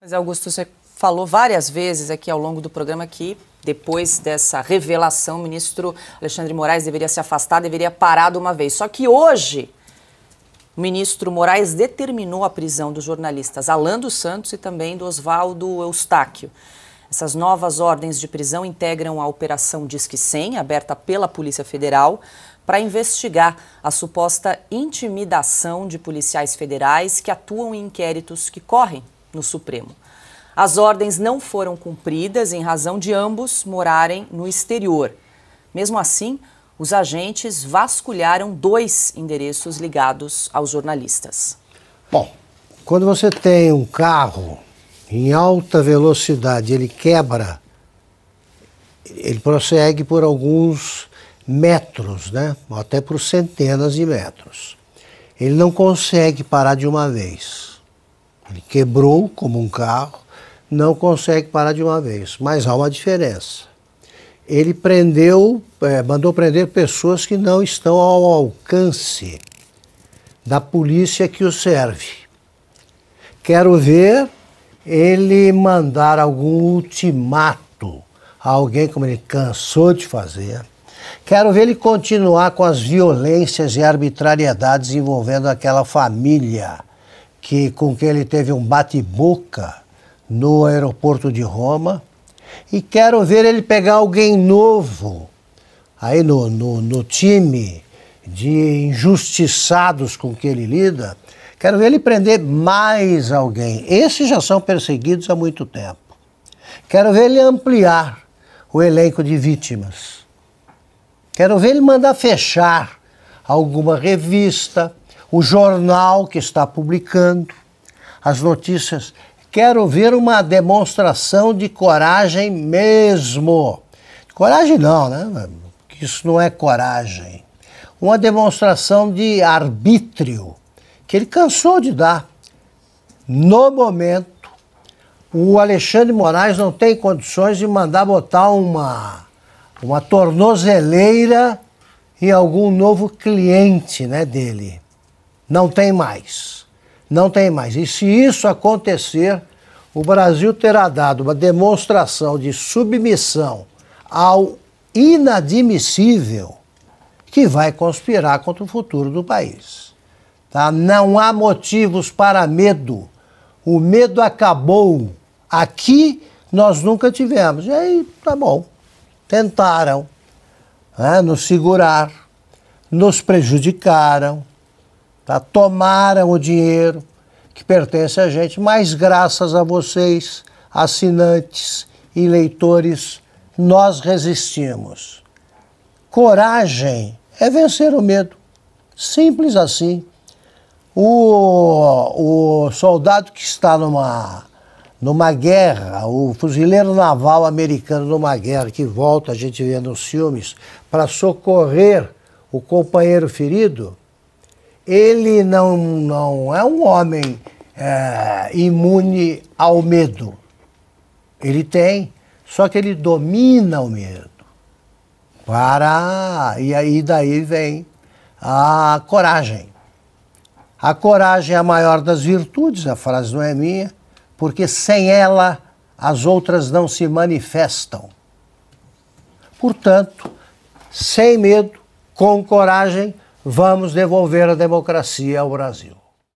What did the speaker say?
Mas Augusto, você falou várias vezes aqui ao longo do programa que depois dessa revelação, o ministro Alexandre Moraes deveria se afastar, deveria parar de uma vez. Só que hoje, o ministro Moraes determinou a prisão dos jornalistas Alan dos Santos e também do Oswaldo Eustáquio. Essas novas ordens de prisão integram a Operação Disque 100, aberta pela Polícia Federal, para investigar a suposta intimidação de policiais federais que atuam em inquéritos que correm no Supremo. As ordens não foram cumpridas em razão de ambos morarem no exterior. Mesmo assim, os agentes vasculharam dois endereços ligados aos jornalistas. Bom, quando você tem um carro em alta velocidade, ele quebra, ele prossegue por alguns metros, né? Até por centenas de metros. Ele não consegue parar de uma vez. Ele quebrou como um carro, não consegue parar de uma vez, mas há uma diferença. Ele prendeu, é, mandou prender pessoas que não estão ao alcance da polícia que o serve. Quero ver ele mandar algum ultimato a alguém como ele cansou de fazer. Quero ver ele continuar com as violências e arbitrariedades envolvendo aquela família que, com quem ele teve um bate-boca no aeroporto de Roma. E quero ver ele pegar alguém novo aí no, no, no time de injustiçados com que ele lida. Quero ver ele prender mais alguém. Esses já são perseguidos há muito tempo. Quero ver ele ampliar o elenco de vítimas. Quero ver ele mandar fechar alguma revista, o jornal que está publicando, as notícias. Quero ver uma demonstração de coragem mesmo. Coragem não, né? Isso não é coragem. Uma demonstração de arbítrio que ele cansou de dar. No momento, o Alexandre Moraes não tem condições de mandar botar uma, uma tornozeleira em algum novo cliente né, dele. Não tem mais. Não tem mais. E se isso acontecer, o Brasil terá dado uma demonstração de submissão ao inadmissível que vai conspirar contra o futuro do país. Tá? Não há motivos para medo. O medo acabou. Aqui nós nunca tivemos. E aí, tá bom. Tentaram né, nos segurar, nos prejudicaram, tá? tomaram o dinheiro que pertence a gente, mas graças a vocês, assinantes e leitores, nós resistimos. Coragem é vencer o medo. Simples assim. O, o soldado que está numa, numa guerra, o fuzileiro naval americano numa guerra, que volta, a gente vê nos filmes, para socorrer o companheiro ferido, ele não, não é um homem é, imune ao medo. Ele tem, só que ele domina o medo. Para e aí daí vem a coragem. A coragem é a maior das virtudes, a frase não é minha, porque sem ela as outras não se manifestam. Portanto, sem medo, com coragem, vamos devolver a democracia ao Brasil.